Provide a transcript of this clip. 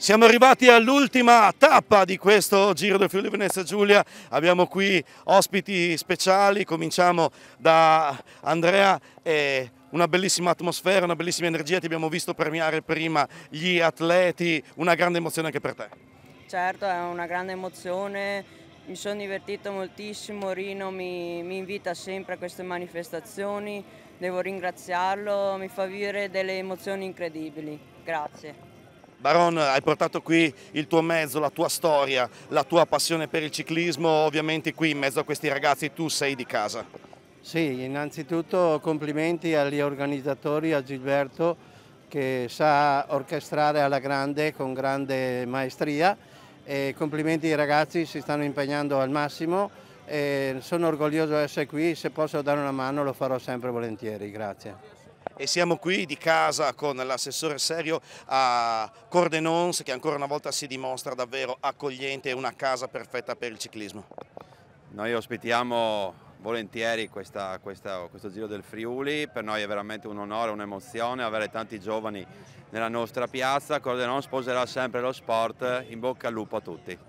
Siamo arrivati all'ultima tappa di questo Giro del Friuli Venezia Giulia, abbiamo qui ospiti speciali, cominciamo da Andrea e una bellissima atmosfera, una bellissima energia, ti abbiamo visto premiare prima gli atleti, una grande emozione anche per te. Certo, è una grande emozione, mi sono divertito moltissimo, Rino mi, mi invita sempre a queste manifestazioni, devo ringraziarlo, mi fa vivere delle emozioni incredibili, grazie. Baron, hai portato qui il tuo mezzo, la tua storia, la tua passione per il ciclismo, ovviamente qui in mezzo a questi ragazzi tu sei di casa. Sì, innanzitutto complimenti agli organizzatori, a Gilberto che sa orchestrare alla grande, con grande maestria e complimenti ai ragazzi, si stanno impegnando al massimo e sono orgoglioso di essere qui, se posso dare una mano lo farò sempre volentieri, grazie e siamo qui di casa con l'assessore Serio a Cordenons che ancora una volta si dimostra davvero accogliente e una casa perfetta per il ciclismo. Noi ospitiamo volentieri questa, questa, questo Giro del Friuli, per noi è veramente un onore, un'emozione avere tanti giovani nella nostra piazza, Cordenons sposerà sempre lo sport, in bocca al lupo a tutti.